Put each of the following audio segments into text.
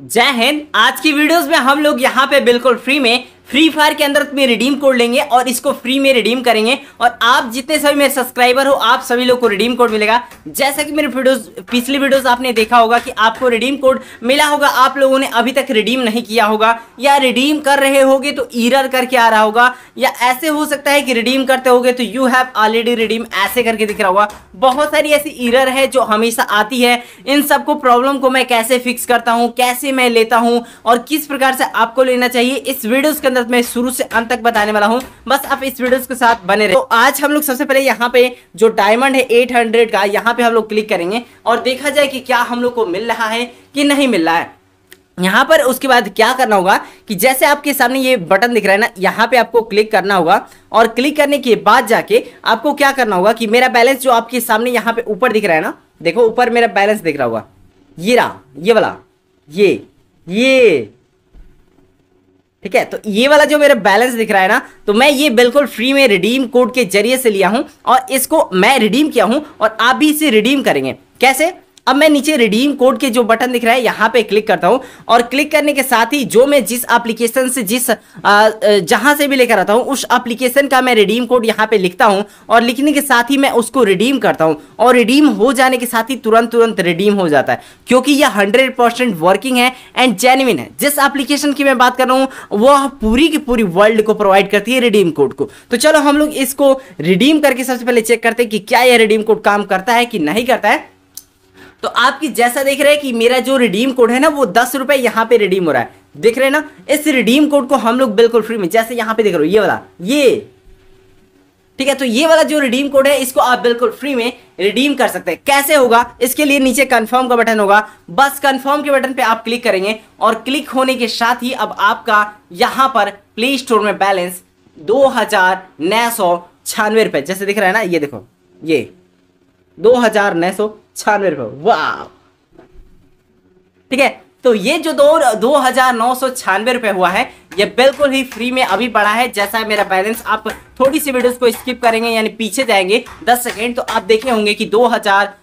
जय हिंद आज की वीडियोस में हम लोग यहाँ पे बिल्कुल फ्री में फ्री फायर के अंदर में रिडीम कोड लेंगे और इसको फ्री में रिडीम करेंगे और आप जितने सभी मेरे सब्सक्राइबर हो आप सभी लोग को रिडीम कोड मिलेगा जैसा कि मेरे वीडियोस पिछली वीडियोस आपने देखा होगा कि आपको रिडीम कोड मिला होगा आप लोगों ने अभी तक रिडीम नहीं किया होगा या रिडीम कर रहे होगे तो ईरर करके आ रहा होगा या ऐसे हो सकता है कि रिडीम करते हो तो यू हैव ऑलरेडी रिडीम ऐसे करके दिख रहा होगा बहुत सारी ऐसी ईरर है जो हमेशा आती है इन सबको प्रॉब्लम को मैं कैसे फिक्स करता हूँ कैसे मैं लेता हूँ और किस प्रकार से आपको लेना चाहिए इस वीडियोज़ के अंदर अंदर मैं शुरू से अंत तक बताने वाला हूँ बस आप इस वीडियो के साथ बने रहे तो आज हम लोग सबसे पहले यहाँ पे जो डायमंड है 800 का यहाँ पे हम लोग क्लिक करेंगे और देखा जाए कि क्या हम लोग को मिल रहा है कि नहीं मिल रहा है यहाँ पर उसके बाद क्या करना होगा कि जैसे आपके सामने ये बटन दिख रहा है ना यहाँ पे आपको क्लिक करना होगा और क्लिक करने के बाद जाके आपको क्या करना होगा कि मेरा बैलेंस जो आपके सामने यहाँ पे ऊपर दिख रहा है ना देखो ऊपर मेरा बैलेंस दिख रहा होगा ये रहा ये वाला ये ये ठीक है तो ये वाला जो मेरा बैलेंस दिख रहा है ना तो मैं ये बिल्कुल फ्री में रिडीम कोड के जरिए से लिया हूं और इसको मैं रिडीम किया हूं और आप भी इसे रिडीम करेंगे कैसे अब मैं नीचे रिडीम कोड के जो बटन दिख रहा है यहाँ पे क्लिक करता हूँ और क्लिक करने के साथ ही जो मैं जिस एप्लीकेशन से जिस जहाँ से भी लेकर आता हूँ उस एप्लीकेशन का मैं रिडीम कोड यहाँ पे लिखता हूँ और लिखने के साथ ही मैं उसको रिडीम करता हूँ और रिडीम हो जाने के साथ ही तुरंत तुरंत रिडीम हो जाता है क्योंकि यह हंड्रेड परसेंट वर्किंग है एंड जेन्यन है जिस एप्लीकेशन की मैं बात कर रहा हूँ वह पूरी की पूरी वर्ल्ड को प्रोवाइड करती है रिडीम कोड को तो चलो हम लोग इसको रिडीम करके सबसे पहले चेक करते हैं कि क्या यह रिडीम कोड काम करता है कि नहीं करता है तो आपकी जैसा देख रहे हैं कि मेरा जो रिडीम कोड है ना वो दस रुपए यहाँ पे रिडीम हो रहा है देख रहे हैं ना इस रिडीम कोड को हम लोग बिल्कुल फ्री में जैसे यहाँ पे देख रहे हो ये वाला ये ठीक है तो ये वाला जो रिडीम कोड है इसको आप बिल्कुल फ्री में रिडीम कर सकते हैं कैसे होगा इसके लिए नीचे कंफर्म का बटन होगा बस कंफर्म के बटन पे आप क्लिक करेंगे और क्लिक होने के साथ ही अब आपका यहां पर प्ले स्टोर में बैलेंस दो हजार नौ सौ छियानवे रुपए जैसे दिख रहा है ना ये देखो ये दो हजार नौ सौ छियानवे रुपये वाह ठीक है तो ये जो दो दो हजार नौ सौ छियानवे रुपये हुआ है ये बिल्कुल ही फ्री में अभी पड़ा है जैसा मेरा बैलेंस आप थोड़ी सी वीडियोस को स्किप करेंगे यानी पीछे जाएंगे दस सेकेंड तो आप देखे होंगे कि दो हजार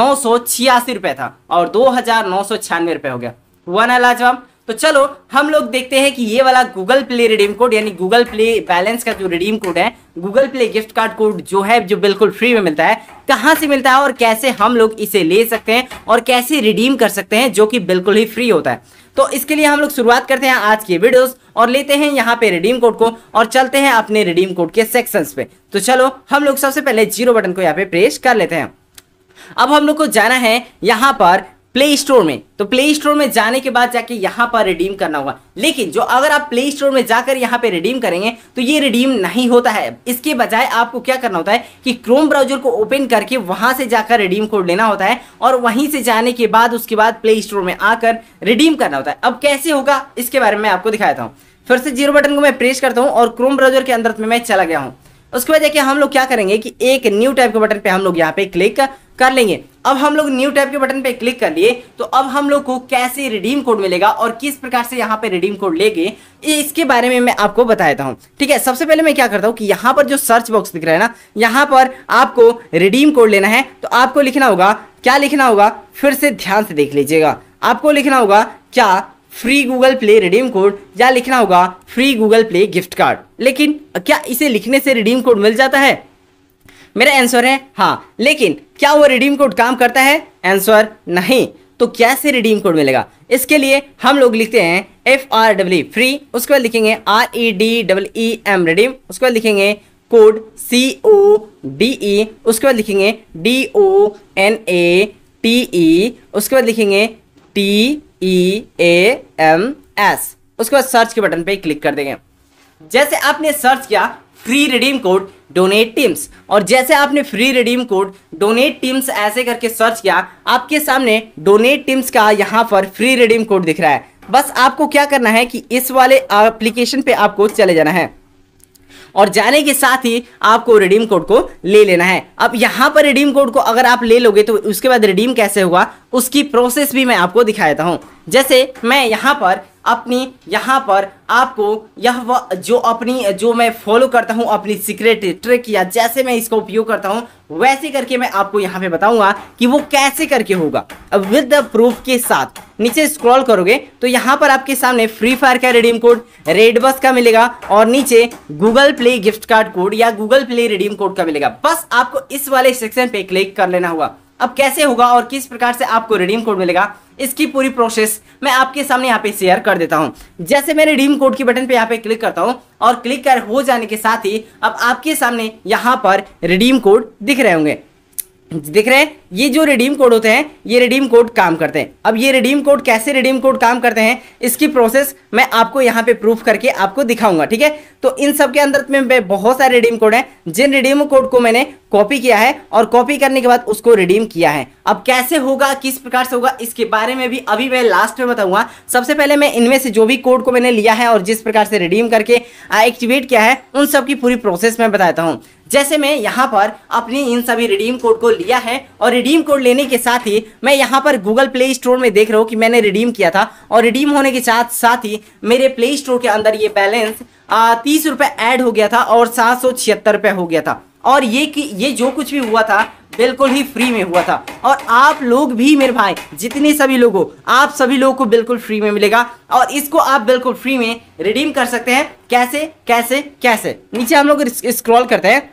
नौ सौ छियासी रुपये था और दो हजार नौ सौ छियानवे रुपये हो गया हुआ ना लाजवाब तो चलो हम लोग देखते हैं कि ये वाला गूगल प्ले रिडीम कोड यानी गूगल प्ले बैलेंस का जो रिडीम कोड है Google Play gift card code जो है जो बिल्कुल फ्री में मिलता है कहाँ से मिलता है और कैसे हम लोग इसे ले सकते हैं और कैसे रिडीम कर सकते हैं जो कि बिल्कुल ही फ्री होता है तो इसके लिए हम लोग शुरुआत करते हैं आज के वीडियोस और लेते हैं यहाँ पे रिडीम कोड को और चलते हैं अपने रिडीम कोड के सेक्शंस पे तो चलो हम लोग सबसे पहले जीरो बटन को यहाँ पे प्रेस कर लेते हैं अब हम लोग को जाना है यहाँ पर प्ले स्टोर में तो प्ले स्टोर में जाने के बाद जाके यहाँ पर रिडीम करना होगा लेकिन जो अगर आप प्ले स्टोर में जाकर यहाँ पे रिडीम करेंगे तो ये रिडीम नहीं होता है इसके बजाय आपको क्या करना होता है कि क्रोम ब्राउजर को ओपन करके वहां से जाकर रिडीम कोड लेना होता है और वहीं से जाने के बाद उसके बाद प्ले स्टोर में आकर रिडीम करना होता है अब कैसे होगा इसके बारे में आपको दिखाता हूँ फिर से जीरो बटन को मैं प्रेस करता हूँ और क्रोम ब्राउजर के अंदर में मैं चला गया हूँ उसके बाद देखिए हम लोग क्या करेंगे कि एक न्यू टाइप के बटन पे हम लोग यहाँ पे क्लिक कर कर लेंगे अब हम लोग न्यू टैब के बटन पे क्लिक कर लिए तो अब हम लोग को कैसे रिडीम कोड मिलेगा और किस प्रकार से यहाँ पे रिडीम कोड लेके इसके बारे में मैं आपको बता देता हूँ ठीक है सबसे पहले मैं क्या करता हूँ कि यहाँ पर जो सर्च बॉक्स दिख रहा है ना यहाँ पर आपको रिडीम कोड लेना है तो आपको लिखना होगा क्या लिखना होगा फिर से ध्यान से देख लीजिएगा आपको लिखना होगा क्या free Google Play redeem code या लिखना होगा free Google Play gift card लेकिन क्या इसे लिखने से रिडीम कोड मिल जाता है मेरा आंसर है हाँ लेकिन क्या वो रिडीम कोड काम करता है आंसर नहीं तो कैसे रिडीम कोड मिलेगा इसके लिए हम लोग लिखते हैं एफ आर डब्ल्यू फ्री उसके बाद लिखेंगे R E D double E M redeem उसके बाद लिखेंगे कोड सी ओ डी ई उसके बाद लिखेंगे D O N A T E उसके बाद लिखेंगे T E A M S उसके बाद सर्च के बटन पे क्लिक कर देंगे जैसे आपने सर्च किया free redeem code donate teams और जैसे आपने free redeem code donate teams ऐसे करके सर्च किया आपके सामने डोनेट टीम्स का यहाँ पर फ्री रिडीम कोड दिख रहा है बस आपको क्या करना है कि इस वाले एप्लीकेशन पे आपको चले जाना है और जाने के साथ ही आपको रिडीम कोड को ले लेना है अब यहाँ पर रिडीम कोड को अगर आप ले लोगे तो उसके बाद रिडीम कैसे होगा उसकी प्रोसेस भी मैं आपको दिखा देता हूँ जैसे मैं यहाँ पर अपनी यहाँ पर आपको यह जो अपनी जो मैं फॉलो करता हूँ अपनी सीक्रेट ट्रिक या जैसे मैं इसका उपयोग करता हूँ वैसे करके मैं आपको यहाँ पे बताऊंगा कि वो कैसे करके होगा विद द प्रूफ के साथ नीचे स्क्रॉल करोगे तो यहाँ पर आपके सामने फ्री फायर का रिडीम कोड रेडबस का मिलेगा और नीचे Google Play gift card code या गूगल प्ले रिडीम कोड का मिलेगा बस आपको इस वाले सेक्शन पे क्लिक कर लेना होगा अब कैसे होगा और किस प्रकार से आपको रिडीम कोड मिलेगा इसकी पूरी प्रोसेस मैं आपके सामने यहाँ पे शेयर कर देता हूँ जैसे मैं रिडीम कोड के बटन पे यहाँ पे क्लिक करता हूँ और क्लिक कर हो जाने के साथ ही अब आपके सामने यहाँ पर रिडीम कोड दिख रहे होंगे दिख रहे हैं ये जो रिडीम कोड होते हैं ये रिडीम कोड काम करते हैं अब ये रिडीम कोड कैसे रिडीम कोड काम करते हैं इसकी प्रोसेस मैं आपको यहाँ पे प्रूफ करके आपको दिखाऊंगा ठीक है तो इन सब के अंदर में बहुत सारे रिडीम कोड हैं जिन रिडीम कोड को मैंने कॉपी किया है और कॉपी करने के बाद उसको रिडीम किया है अब कैसे होगा किस प्रकार से होगा इसके बारे में भी अभी मैं लास्ट में बताऊंगा सबसे पहले मैं इनमें से जो भी कोड को मैंने लिया है और जिस प्रकार से रिडीम करके एक्टिवेट किया है उन सबकी पूरी प्रोसेस मैं बताता हूँ जैसे मैं यहाँ पर अपनी इन सभी रिडीम कोड को लिया है और रिडीम कोड लेने के साथ ही मैं यहाँ पर गूगल प्ले स्टोर में देख रहा हूँ कि मैंने रिडीम किया था और रिडीम होने के साथ साथ ही मेरे प्ले स्टोर के अंदर ये बैलेंस तीस रुपये ऐड हो गया था और सात सौ छिहत्तर रुपये हो गया था और ये कि ये जो कुछ भी हुआ था बिल्कुल ही फ्री में हुआ था और आप लोग भी मेरे भाई जितने सभी लोगों आप सभी लोगों को बिल्कुल फ्री में मिलेगा और इसको आप बिल्कुल फ्री में रिडीम कर सकते हैं कैसे कैसे कैसे नीचे हम लोग स्क्रॉल करते हैं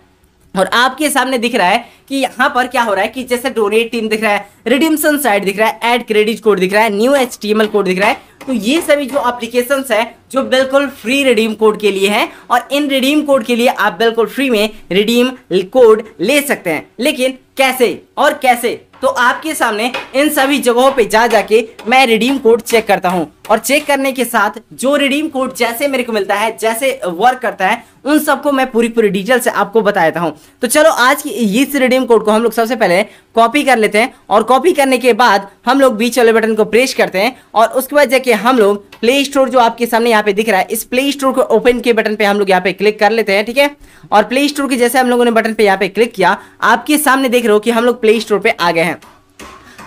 और आपके सामने दिख रहा है कि यहाँ पर क्या हो रहा है कि जैसे डोनेट टीम दिख रहा है रिडिमसन साइड दिख रहा है एड क्रेडिट कोड दिख रहा है न्यू एच कोड दिख रहा है तो ये सभी जो एप्लीकेशन है जो बिल्कुल फ्री रिडीम कोड के लिए है और इन रिडीम कोड के लिए आप बिल्कुल फ्री में रिडीम कोड ले सकते हैं लेकिन कैसे और कैसे तो आपके सामने इन सभी जगहों पे जा जाके मैं रिडीम कोड चेक करता हूँ और चेक करने के साथ जो रिडीम कोड जैसे मेरे को मिलता है जैसे वर्क करता है उन सबको मैं पूरी पूरी डिटेल से आपको बता देता हूँ तो चलो आज की इस रिडीम कोड को हम लोग सबसे पहले कॉपी कर लेते हैं और कॉपी करने के बाद हम लोग बीच वाले बटन को प्रेस करते हैं और उसके बाद जाके करके हम लोग प्ले स्टोर जो आपके सामने यहाँ पे दिख रहा है इस प्ले स्टोर को ओपन के बटन पे हम लोग यहाँ पे क्लिक कर लेते हैं ठीक है और प्ले स्टोर के जैसे हम लोगों ने बटन पे यहाँ पे क्लिक किया आपके सामने देख रहे हो कि हम लोग प्ले स्टोर पे आ गए हैं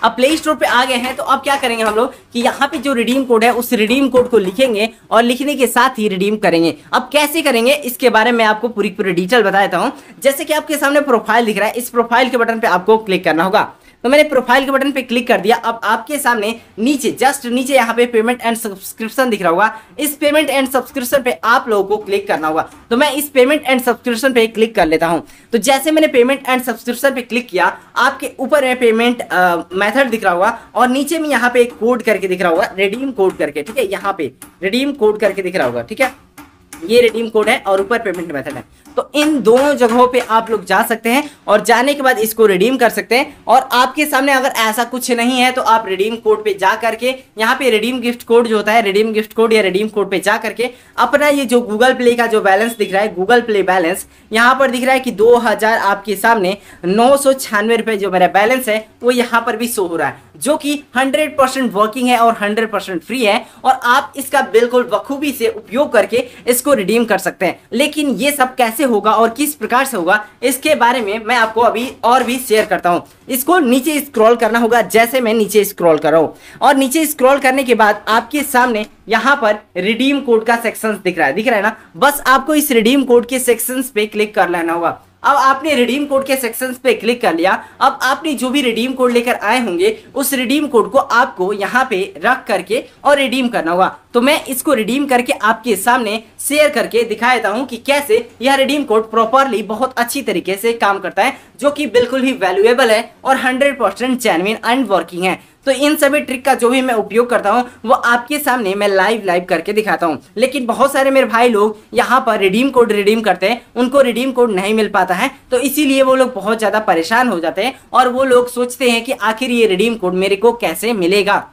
अब प्ले स्टोर पे आ गए हैं तो अब क्या करेंगे हम लोग कि यहाँ पे जो रिडीम कोड है उस रिडीम कोड को लिखेंगे और लिखने के साथ ही रिडीम करेंगे अब कैसे करेंगे इसके बारे में आपको पूरी पूरी डिटेल बता देता हूँ जैसे कि आपके सामने प्रोफाइल दिख रहा है इस प्रोफाइल के बटन पे आपको क्लिक करना होगा तो मैंने प्रोफाइल के बटन पे क्लिक कर दिया अब आपके सामने नीचे जस्ट नीचे यहाँ पे पेमेंट एंड सब्सक्रिप्शन दिख रहा होगा इस पेमेंट एंड सब्सक्रिप्शन पे आप लोगों को क्लिक करना होगा तो मैं इस पेमेंट एंड सब्सक्रिप्शन पे क्लिक कर लेता हूँ तो जैसे मैंने पेमेंट एंड सब्सक्रिप्शन पे क्लिक किया आपके ऊपर में पेमेंट मेथड दिख रहा होगा और नीचे में यहाँ पे एक कोड करके दिख रहा होगा रेडीम कोड करके ठीक है यहाँ पे रेडीम कोड करके दिख रहा होगा ठीक है ये रेडीम कोड है और ऊपर पेमेंट मेथड है तो इन दोनों जगहों पे आप लोग जा सकते हैं और जाने के बाद इसको रिडीम कर सकते हैं और आपके सामने अगर ऐसा कुछ नहीं है तो आप रिडीम कोड पे जा करके यहाँ पे रिडीम गिफ्ट कोड जो होता है रिडीम गिफ्ट कोड या रिडीम कोड पे जा करके अपना ये जो गूगल प्ले का जो बैलेंस दिख रहा है गूगल प्ले बैलेंस यहाँ पर दिख रहा है कि दो आपके सामने नौ रुपए जो मेरा बैलेंस है वो यहाँ पर भी शो हो रहा है जो कि 100% वर्किंग है और 100% फ्री है और आप इसका बिल्कुल बखूबी से उपयोग करके इसको रिडीम कर सकते हैं लेकिन ये सब कैसे कैसे होगा और किस प्रकार से होगा इसके बारे में मैं आपको अभी और भी शेयर करता हूँ इसको नीचे स्क्रॉल करना होगा जैसे मैं नीचे स्क्रॉल कर रहा हूँ और नीचे स्क्रॉल करने के बाद आपके सामने यहाँ पर रिडीम कोड का सेक्शन दिख रहा है दिख रहा है ना बस आपको इस रिडीम कोड के सेक्शन पे क्लिक कर लेना होगा अब आपने रिडीम कोड के सेक्शन पे क्लिक कर लिया अब आपने जो भी रिडीम कोड लेकर आए होंगे उस रिडीम कोड को आपको यहाँ पे रख करके और रिडीम करना होगा तो मैं इसको रिडीम करके आपके सामने शेयर करके दिखा देता हूँ कि कैसे यह रिडीम कोड प्रॉपरली बहुत अच्छी तरीके से काम करता है जो कि बिल्कुल ही वैल्यूएबल है और hundred percent genuine and working है तो इन सभी ट्रिक का जो भी मैं उपयोग करता हूँ वो आपके सामने मैं लाइव लाइव करके दिखाता हूँ लेकिन बहुत सारे मेरे भाई लोग यहाँ पर रिडीम कोड रिडीम करते हैं उनको रिडीम कोड नहीं मिल पाता है तो इसीलिए वो लोग बहुत ज़्यादा परेशान हो जाते हैं और वो लोग सोचते हैं कि आखिर ये रिडीम कोड मेरे को कैसे मिलेगा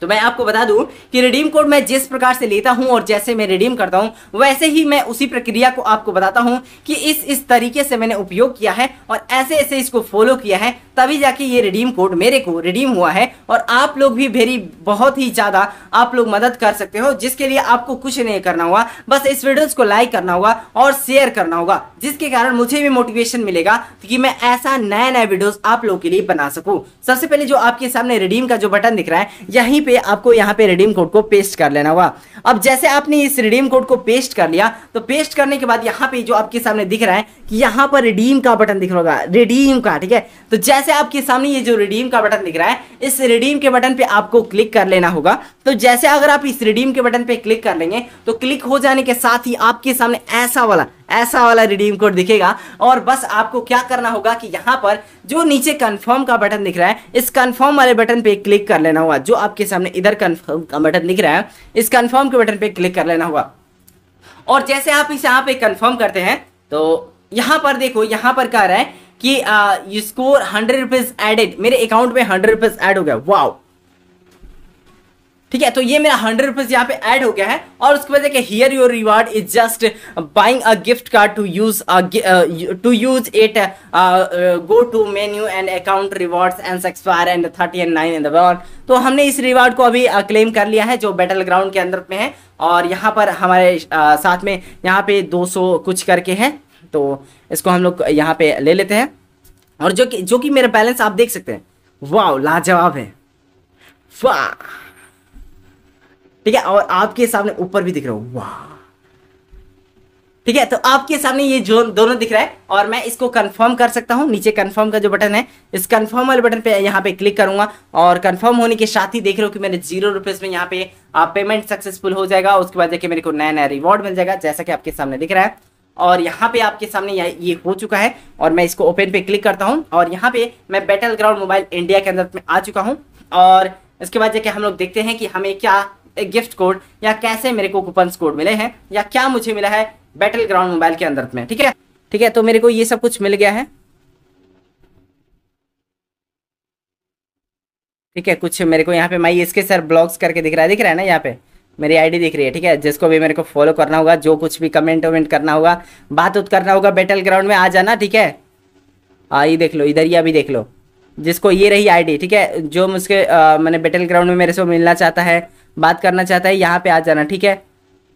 तो मैं आपको बता दूं कि रिडीम कोड मैं जिस प्रकार से लेता हूं और जैसे मैं रिडीम करता हूं वैसे ही मैं उसी प्रक्रिया को आपको बताता हूं कि इस इस तरीके से मैंने उपयोग किया है और ऐसे ऐसे इसको फॉलो किया है तभी जाके ये रिडीम कोड मेरे को रिडीम हुआ है और आप लोग भी मेरी बहुत ही ज़्यादा आप लोग मदद कर सकते हो जिसके लिए आपको कुछ नहीं करना होगा बस इस वीडियोज़ को लाइक करना होगा और शेयर करना होगा जिसके कारण मुझे भी मोटिवेशन मिलेगा कि मैं ऐसा नया नया वीडियोज़ आप लोग के लिए बना सकूँ सबसे पहले जो आपके सामने रिडीम का जो बटन दिख रहा है यहीं पर पे आपको यहाँ पे रिडीम कोड को पेस्ट कर लेना हुआ अब जैसे आपने इस रिडीम कोड को पेस्ट कर लिया तो पेस्ट करने के बाद यहाँ पे जो आपके सामने दिख रहा है कि यहाँ पर रिडीम का बटन दिख रहा होगा रिडीम का ठीक है तो जैसे आपके सामने ये जो रिडीम का बटन दिख रहा है इस रिडीम के बटन पे आपको क्लिक कर लेना होगा तो जैसे अगर आप इस रिडीम के बटन पे क्लिक कर लेंगे तो क्लिक हो जाने के साथ ही आपके सामने ऐसा वाला ऐसा वाला रिडीम कोड दिखेगा और बस आपको क्या करना होगा कि यहाँ पर जो नीचे कन्फर्म का बटन दिख रहा है इस कन्फर्म वाले बटन पे क्लिक कर लेना होगा जो आपके सामने इधर कन्फर्म का बटन दिख रहा है इस कन्फर्म के बटन पे क्लिक कर लेना होगा और जैसे आप इस यहाँ पे कन्फर्म करते हैं तो यहाँ पर देखो यहाँ पर कह रहा है कि स्कोर हंड्रेड रुपीज़ एडेड मेरे अकाउंट में हंड्रेड रुपीज़ एड हो गया वाओ ठीक है तो ये मेरा हंड्रेड रुपीज यहाँ पे ऐड हो गया है और उसके बाद देखिए here your reward is just buying a gift card to use to use it go to menu and account reward and expire and thirty and nine and तो हमने इस रिवार्ड को अभी क्लेम uh, कर लिया है जो बैटल ग्राउंड के अंदर में है और यहाँ पर हमारे uh, साथ में यहाँ पे 200 कुछ करके है तो इसको हम लोग यहाँ पे ले लेते हैं और जो कि जो कि मेरा बैलेंस आप देख सकते हैं वाह लाजवाब है वाह ठीक है और आपके सामने ऊपर भी दिख रहा हूँ वाह ठीक है तो आपके सामने ये जोन दोनों दिख रहा है और मैं इसको कंफर्म कर सकता हूँ नीचे कंफर्म का जो बटन है इस कंफर्म वाले बटन पे यहां पे क्लिक करूंगा और कंफर्म होने के साथ ही देख रहे हो कि मैंने जीरो रुपीज में यहां पे पेमेंट सक्सेसफुल हो जाएगा उसके बाद देखिए मेरे को नया नया रिवॉर्ड मिल जाएगा जैसा कि आपके सामने दिख रहा है और यहाँ पे आपके सामने ये हो चुका है और मैं इसको ओपन पे क्लिक करता हूँ और यहाँ पे मैं बैटल ग्राउंड मोबाइल इंडिया के अंदर में आ चुका हूँ और इसके बाद जाके हम लोग देखते हैं कि हमें क्या गिफ्ट कोड या कैसे मेरे को कूपन कोड मिले हैं या क्या मुझे मिला है बैटल ग्राउंड मोबाइल के अंदर में ठीक है ठीक है तो मेरे को ये सब कुछ मिल गया है ठीक है कुछ मेरे को यहाँ पे मैं इसके सर ब्लॉग्स करके दिख रहा है दिख रहा है ना यहाँ पे मेरी आईडी दिख रही है ठीक है जिसको भी मेरे को फॉलो करना होगा जो कुछ भी कमेंट वमेंट करना होगा बात उत करना होगा बैटल ग्राउंड में आ जाना ठीक है हाँ ये देख लो इधर ये अभी देख लो जिसको ये रही आईडी ठीक है जो मुझके मैंने बैटल ग्राउंड में मेरे से मिलना चाहता है बात करना चाहता है यहाँ पे आ जाना ठीक है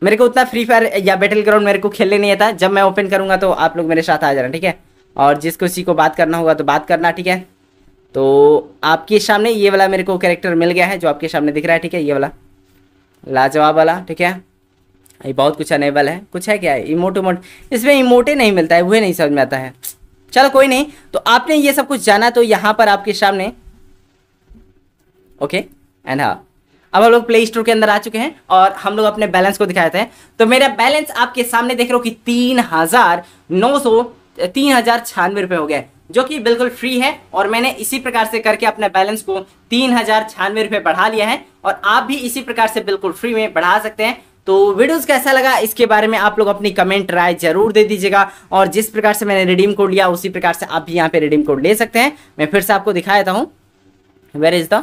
मेरे को उतना फ्री फायर या बैटल ग्राउंड मेरे को खेलने नहीं आता जब मैं ओपन करूँगा तो आप लोग मेरे साथ आ जाना ठीक है और जिस किसी को बात करना होगा तो बात करना ठीक है तो आपके सामने ये वाला मेरे को कैरेक्टर मिल गया है जो आपके सामने दिख रहा है ठीक है ये वाला लाजवाब वाला ठीक है ये बहुत कुछ अनेबल है कुछ है क्या इमोट उमोट इसमें इमोटे नहीं मिलता है वह नहीं समझ में आता है चलो कोई नहीं तो आपने ये सब कुछ जाना तो यहाँ पर आपके सामने ओके एंड हाँ अब हम लोग प्ले स्टोर के अंदर आ चुके हैं और हम लोग अपने बैलेंस को दिखाते हैं तो मेरा बैलेंस आपके सामने देख रहे हो कि तीन हज़ार नौ सौ तीन हज़ार छियानवे रुपए हो गया जो कि बिल्कुल फ्री है और मैंने इसी प्रकार से करके अपने बैलेंस को तीन हज़ार छियानवे रुपए बढ़ा लिया है और आप भी इसी प्रकार से बिल्कुल फ्री में बढ़ा सकते हैं तो वीडियोस कैसा लगा इसके बारे में आप लोग अपनी कमेंट राय जरूर दे दीजिएगा और जिस प्रकार से मैंने रिडीम कोड लिया उसी प्रकार से आप भी यहाँ पे रिडीम कोड ले सकते हैं मैं फिर से आपको दिखा देता हूँ वेर इज़ द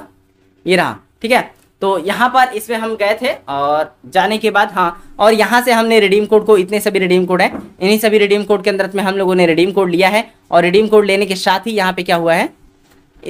ये रहा ठीक है तो यहाँ पर इसमें हम गए थे और जाने के बाद हाँ और यहाँ से हमने रिडीम कोड को इतने सभी रिडीम कोड है इन्हीं सभी रिडीम कोड के अंदर में हम लोगों ने रिडीम कोड लिया है और रिडीम कोड लेने के साथ ही यहाँ पे क्या हुआ है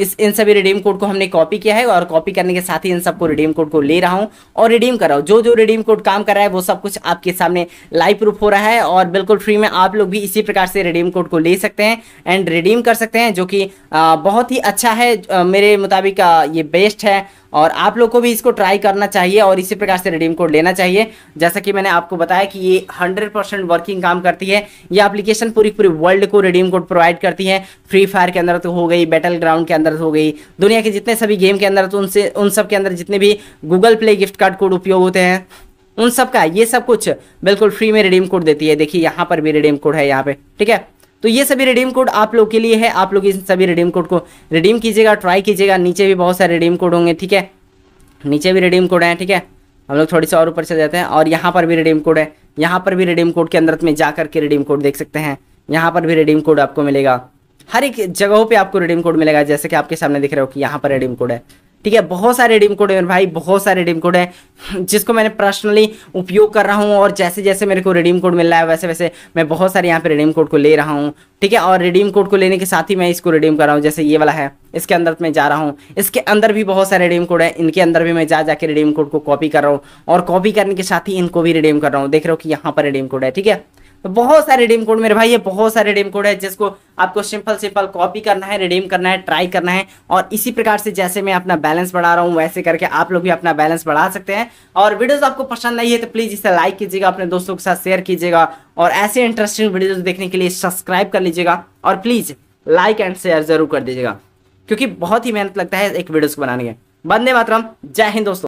इस इन सभी रिडीम कोड को हमने कॉपी किया है और कॉपी करने के साथ ही इन सबको रिडीम कोड को ले रहा हूँ और रिडीम कर रहा हूँ जो जो रिडीम कोड काम कर रहा है वो सब कुछ आपके सामने लाइव प्रूफ हो रहा है और बिल्कुल फ्री में आप लोग भी इसी प्रकार से रिडीम कोड को ले सकते हैं एंड रिडीम कर सकते हैं जो कि बहुत ही अच्छा है मेरे मुताबिक ये बेस्ट है और आप लोग को भी इसको ट्राई करना चाहिए और इसी प्रकार से रिडीम कोड लेना चाहिए जैसा कि मैंने आपको बताया कि ये 100% वर्किंग काम करती है ये एप्लीकेशन पूरी पूरी वर्ल्ड को रिडीम कोड प्रोवाइड करती है फ्री फायर के अंदर तो हो गई बैटल ग्राउंड के अंदर हो गई दुनिया के जितने सभी गेम के अंदर तो उनसे उन सब के अंदर जितने भी Google Play gift card code उपयोग होते हैं उन सब का ये सब कुछ बिल्कुल फ्री में रिडीम कोड देती है देखिए यहाँ पर भी रिडीम कोड है यहाँ पे ठीक है तो ये सभी रिडीम कोड आप लोग के लिए है आप लोग इन सभी रिडीम कोड को रिडीम कीजिएगा ट्राई कीजिएगा नीचे भी बहुत सारे रिडीम कोड होंगे ठीक है नीचे भी रिडीम कोड है ठीक है हम लोग थोड़ी सी और ऊपर चले जाते हैं और यहाँ पर भी रिडीम कोड है यहाँ पर भी रिडीम कोड के अंदर में जा करके रिडीम कोड देख सकते हैं यहाँ पर भी रिडीम कोड आपको मिलेगा हर एक जगहों पे आपको रिडीम कोड मिलेगा जैसे कि आपके सामने दिख रहे हो कि यहाँ पर रिडीम कोड है ठीक है बहुत सारे रिडीम कोड है भाई बहुत सारे रिडीम कोड है जिसको मैंने पर्सनली उपयोग कर रहा हूँ और जैसे जैसे मेरे को रिडीम कोड मिल रहा है वैसे वैसे मैं बहुत सारे यहाँ पे रिडीम कोड को ले रहा हूँ ठीक है और रिडीम कोड को लेने के साथ ही मैं इसको रिडीम कर रहा हूँ जैसे ये वाला है इसके अंदर मैं जा रहा हूँ इसके अंदर भी बहुत सारे रिडीम कोड है इनके अंदर भी मैं जा जाकर रिडीम कोड को कॉपी कर रहा हूँ और कॉपी करने के साथ ही इनको भी रिडीम कर रहा हूँ देख रहा हूँ कि यहाँ पर रिडीम कोड है ठीक है तो बहुत सारे रिडीम कोड मेरे भाई ये बहुत सारे रिडीम कोड है जिसको आपको सिंपल सिंपल कॉपी करना है रिडीम करना है ट्राई करना है और इसी प्रकार से जैसे मैं अपना बैलेंस बढ़ा रहा हूँ वैसे करके आप लोग भी अपना बैलेंस बढ़ा सकते हैं और वीडियोस आपको पसंद आई है तो प्लीज़ इसे लाइक कीजिएगा अपने दोस्तों के साथ शेयर कीजिएगा और ऐसे इंटरेस्टिंग वीडियोज देखने के लिए सब्सक्राइब कर लीजिएगा और प्लीज़ लाइक एंड शेयर जरूर कर दीजिएगा क्योंकि बहुत ही मेहनत लगता है एक वीडियोज़ को बनाने में बंदे मातरम जय हिंद दोस्तों